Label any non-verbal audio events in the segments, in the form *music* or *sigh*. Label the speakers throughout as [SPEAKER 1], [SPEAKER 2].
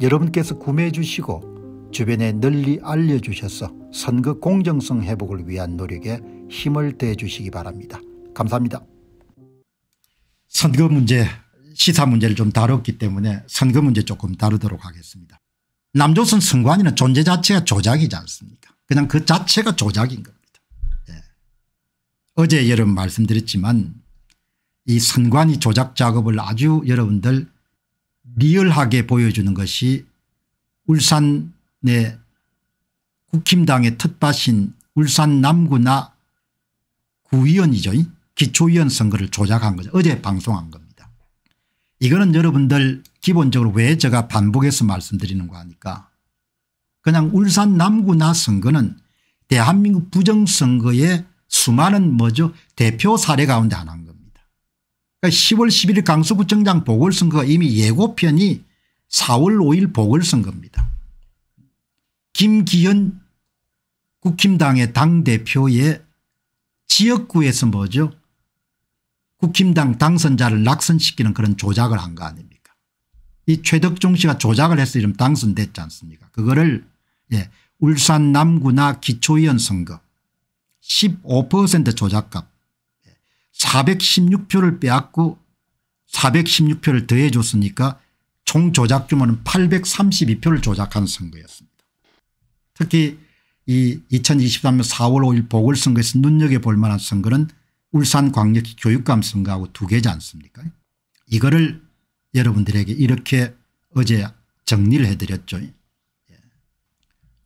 [SPEAKER 1] 여러분께서 구매해 주시고 주변에 널리 알려주셔서 선거 공정성 회복을 위한 노력에 힘을 대해 주시기 바랍니다. 감사합니다. 선거 문제 시사 문제를 좀 다뤘기 때문에 선거 문제 조금 다루도록 하겠습니다. 남조선 선관위는 존재 자체가 조작이지 않습니까 그냥 그 자체가 조작인 겁니다. 예. 어제 여러분 말씀드렸지만 이 선관위 조작 작업을 아주 여러분들 리얼하게 보여주는 것이 울산의 국힘당의 텃밭인 울산 남구나 구의원이죠. 기초위원 선거를 조작한 거죠. 어제 방송한 겁니다. 이거는 여러분들 기본적으로 왜 제가 반복해서 말씀드리는 거 하니까 그냥 울산 남구나 선거는 대한민국 부정선거의 수많은 뭐죠 대표 사례 가운데 하나인 거예요. 10월 그러니까 11일 강서구청장 보궐선거가 이미 예고편이 4월 5일 보궐선거입니다. 김기현 국힘당의 당대표의 지역구에서 뭐죠 국힘당 당선자를 낙선시키는 그런 조작을 한 거 아닙니까 이 최덕종 씨가 조작을 해서 이름 당선됐지 않습니까 그거를 예, 울산 남구나 기초위원 선거 15% 조작값 416표를 빼앗고 416표를 더해 줬으니까 총 조작 규모는 832표를 조작한 선거였습니다. 특히 이 2023년 4월 5일 보궐선거에서 눈여겨볼 만한 선거는 울산광역시 교육감 선거하고 두 개지 않습니까 이거를 여러분들에게 이렇게 어제 정리를 해드렸죠. 예.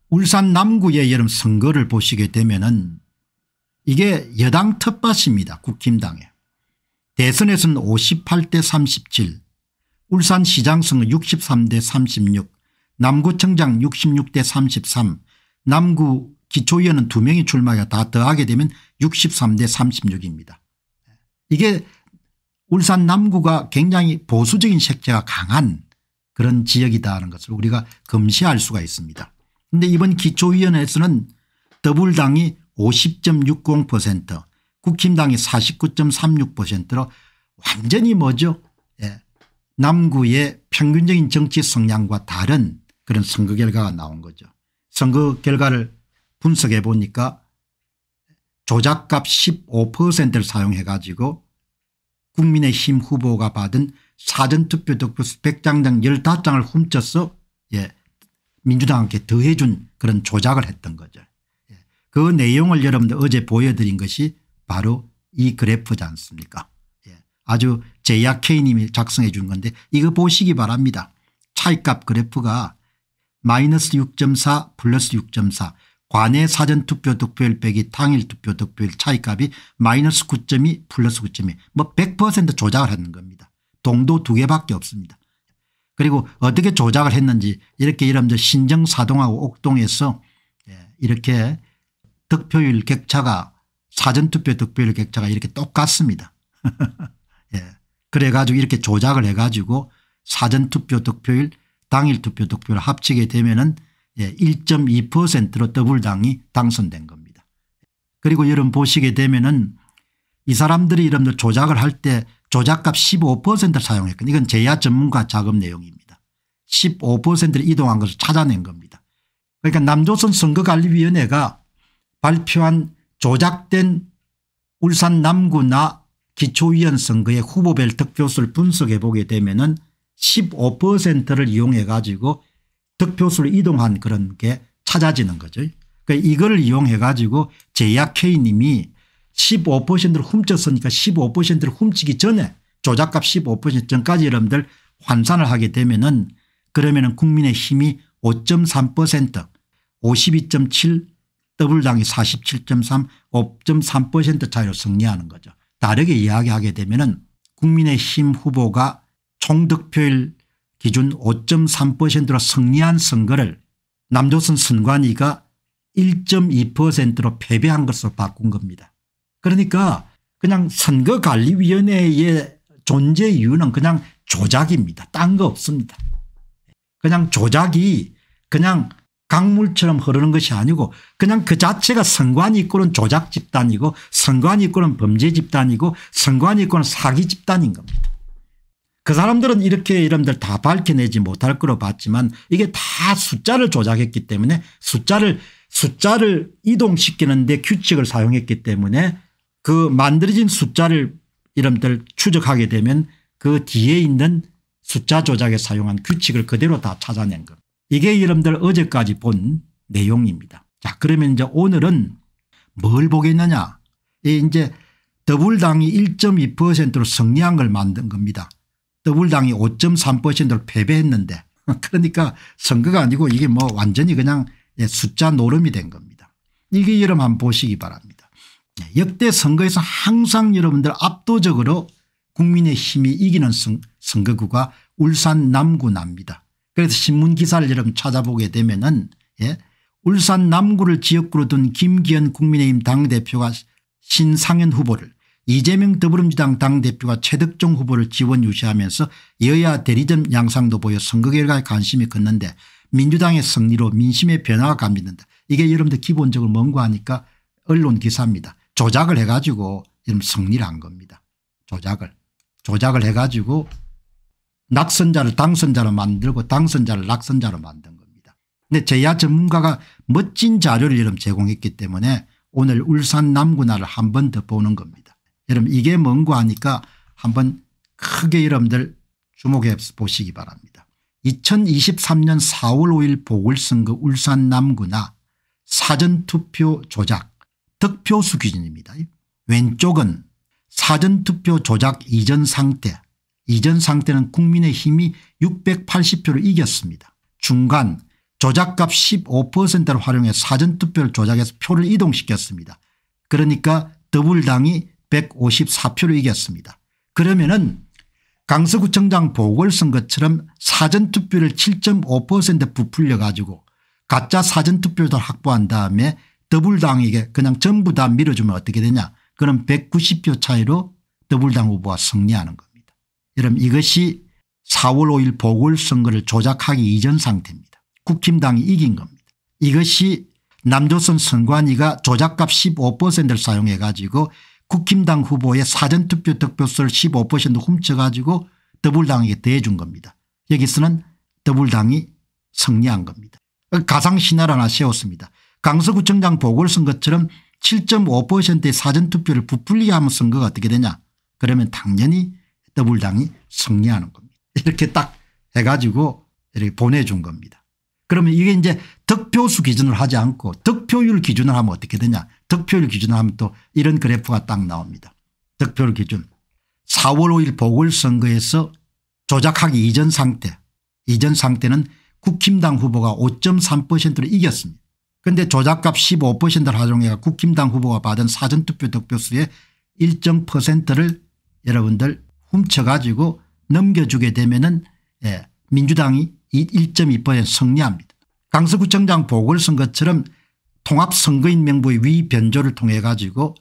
[SPEAKER 1] 울산 남구의 여름 선거를 보시게 되면 은 이게 여당 텃밭입니다. 국힘당에. 대선에서는 58대 37 울산시장 승은 63대 36 남구청장 66대 33 남구 기초위원은 2명이 출마가 다 더하게 되면 63대 36입니다. 이게 울산 남구가 굉장히 보수적인 색채가 강한 그런 지역이다 하는 것을 우리가 검시할 수가 있습니다. 그런데 이번 기초위원회에서는 더불당이 50.60% 국힘당이 49.36%로 완전히 뭐죠 예. 남구의 평균적인 정치 성향과 다른 그런 선거 결과가 나온 거죠. 선거 결과를 분석해 보니까 조작값 15%를 사용해 가지고 국민의힘 후보가 받은 사전투표 득표수 100장 당 15장을 훔쳐서 예, 민주당한테 더해준 그런 조작을 했던 거죠. 그 내용을 여러분들 어제 보여드린 것이 바로 이 그래프지 않습니까 예. 아주 제약K님이 작성해 준 건데 이거 보시기 바랍니다. 차이값 그래프가 마이너스 6.4 플러스 6.4 관의 사전투표 득표율 빼기 당일 투표 득표율 차이값이 마이너스 9.2 플러스 9.2 뭐 100% 조작을 했는 겁니다. 동도 두 개밖에 없습니다. 그리고 어떻게 조작을 했는지 이렇게 여러분들 신정사동하고 옥동에서 예, 이렇게 득표율 격차가 사전투표 득표율 격차가 이렇게 똑같습니다. *laughs* 예. 그래 가지고 이렇게 조작을 해 가지고 사전투표 득표율 당일투표 득표를 합치게 되면 은 예, 1.2%로 더블당이 당선된 겁니다. 그리고 여러분 보시게 되면 은이 사람들이 여러분들 조작을 할 때 조작값 15%를 사용했거든요. 이건 제야 전문가 작업 내용입니다. 15%를 이동한 것을 찾아낸 겁니다. 그러니까 남조선 선거관리위원회가 발표한 조작된 울산 남구나 기초위원 선거의 후보별 득표수를 분석해 보게 되면 은 15%를 이용해 가지고 득표수를 이동한 그런 게 찾아지는 거죠. 그러니까 이걸 이용해 가지고 제약회의님이 15%를 훔쳤으니까 15%를 훔치기 전에 조작값 15% 전까지 여러분들 환산을 하게 되면 은 그러면 은 국민의 힘이 5.3% 52.7 더블당이 47.3 5.3% 차이로 승리하는 거죠. 다르게 이야기하게 되면 은 국민의힘 후보가 총득표율 기준 5.3%로 승리한 선거를 남조선 선관위가 1.2%로 패배한 것으로 바꾼 겁니다. 그러니까 그냥 선거관리위원회의 존재 이유는 그냥 조작입니다. 딴 거 없습니다. 그냥 조작이 그냥 강물처럼 흐르는 것이 아니고 그냥 그 자체가 선관위 이끄는 조작 집단이고 선관위 이끄는 범죄 집단이고 선관위 이끄는 사기 집단인 겁니다. 그 사람들은 이렇게 이름들 다 밝혀내지 못할 거로 봤지만 이게 다 숫자를 조작했기 때문에 숫자를 숫자를 이동시키는데 규칙을 사용했기 때문에 그 만들어진 숫자를 이름들 추적하게 되면 그 뒤에 있는 숫자 조작에 사용한 규칙을 그대로 다 찾아낸 겁니다. 이게 여러분들 어제까지 본 내용입니다. 자 그러면 이제 오늘은 뭘 보겠느냐 이제 더블당이 1.2%로 승리한 걸 만든 겁니다. 더블당이 5.3%로 패배했는데 *laughs* 그러니까 선거가 아니고 이게 뭐 완전히 그냥 예, 숫자 노름이 된 겁니다. 이게 여러분 한번 보시기 바랍니다. 예, 역대 선거에서 항상 여러분들 압도적으로 국민의 힘이 이기는 선거구가 울산 남구 납니다. 그래서 신문 기사를 여러분 찾아보게 되면은 예? 울산 남구를 지역구로 둔 김기현 국민의힘 당대표가 신상현 후보를 이재명 더불어민주당 당대표가 최덕종 후보를 지원 유치하면서 여야 대리점 양상도 보여 선거 결과에 관심이 컸는데 민주당의 승리로 민심의 변화가 감지된다. 이게 여러분들 기본적으로 뭔가 하니까 언론 기사입니다. 조작을 해가지고 여러분 승리를 한 겁니다. 조작을. 조작을 해가지고 낙선자를 당선자로 만들고 당선자를 낙선자로 만든 겁니다. 근데 제야 전문가가 멋진 자료를 여러분 제공했기 때문에 오늘 울산 남구나를 한 번 더 보는 겁니다. 여러분 이게 뭔고 하니까 한번 크게 여러분들 주목해 보시기 바랍니다. 2023년 4월 5일 보궐선거 울산 남구나 사전투표 조작 득표수 기준입니다. 왼쪽은 사전투표 조작 이전 상태 이전 상태는 국민의힘이 680표를 이겼습니다. 중간 조작값 15%를 활용해 사전투표를 조작해서 표를 이동시켰습니다. 그러니까 더불당이 154표를 이겼습니다. 그러면은 강서구청장 보궐선거처럼 사전투표를 7.5% 부풀려 가지고 가짜 사전투표를 확보한 다음에 더불당에게 그냥 전부 다 밀어주면 어떻게 되냐 그럼 190표 차이로 더불당 후보가 승리하는 겁니다. 여러분 이것이 4월 5일 보궐선거를 조작하기 이전 상태입니다. 국힘당이 이긴 겁니다. 이것이 남조선 선관위가 조작값 15%를 사용해 가지고 국힘당 후보의 사전투표 득표수를 15% 훔쳐가지고 더불당에게 대해준 겁니다. 여기서는 더불당이 승리한 겁니다. 가상신화를 하나 세웠습니다. 강서구청장 보궐선거처럼 7.5%의 사전투표를 부풀리게 하면 선거가 어떻게 되냐 그러면 당연히 더불당이 승리하는 겁니다. 이렇게 딱 해가지고 이렇게 보내준 겁니다. 그러면 이게 이제 득표수 기준을 하지 않고 득표율 기준을 하면 어떻게 되냐 득표율 기준을 하면 또 이런 그래프가 딱 나옵니다. 득표율 기준 4월 5일 보궐선거에서 조작하기 이전 상태 이전 상태는 국힘당 후보가 5.3%를 이겼습니다. 그런데 조작값 15%를 활용해가 국힘당 후보가 받은 사전투표 득표수의 1.%를 여러분들 훔쳐가지고 넘겨주게 되면은 예, 민주당이 1.2% 승리합니다. 강서구청장 보궐선거처럼 통합선거인명부의 위변조를 통해 가지고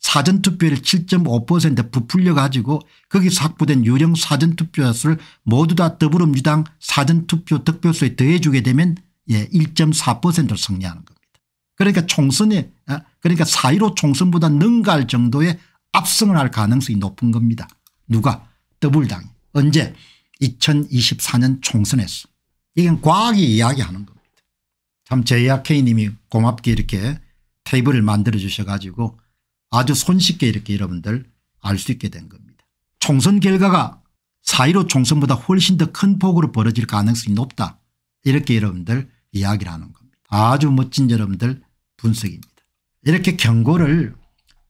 [SPEAKER 1] 사전투표율 7.5% 부풀려 가지고 거기서 확보된 유령 사전투표 수를 모두 다 더불어민주당 사전투표 득표수에 더해주게 되면 예, 1.4%를 승리하는 겁니다. 그러니까 총선에 아, 그러니까 4.15 총선보다 능가할 정도의 압승을 할 가능성이 높은 겁니다. 누가 더불당 언제 2024년 총선에서 이건 과학이 이야기하는 겁니다. 참 JRK님이 고맙게 이렇게 테이블을 만들어 주셔가지고 아주 손쉽게 이렇게 여러분들 알 수 있게 된 겁니다. 총선 결과가 4.15 총선보다 훨씬 더 큰 폭으로 벌어질 가능성이 높다 이렇게 여러분들 이야기를 하는 겁니다. 아주 멋진 여러분들 분석입니다. 이렇게 경고를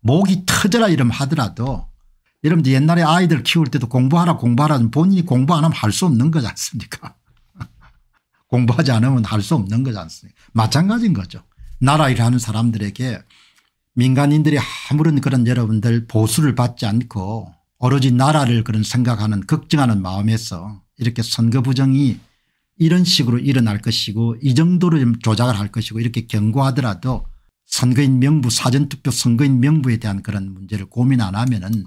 [SPEAKER 1] 목이 터져라 이름 하더라도 여러분들 옛날에 아이들 키울 때도 공부하라 공부하라 본인이 공부 안 하면 할 수 없는 거지 않습니까 *laughs* 공부하지 않으면 할 수 없는 거지 않습니까 마찬가지인 거죠. 나라 일하는 사람들에게 민간인들이 아무런 그런 여러분들 보수를 받지 않고 오로지 나라를 그런 생각하는 걱정하는 마음에서 이렇게 선거 부정이 이런 식으로 일어날 것이고 이 정도로 좀 조작을 할 것이고 이렇게 경고하더라도 선거인 명부 사전투표 선거인 명부에 대한 그런 문제를 고민 안 하면 은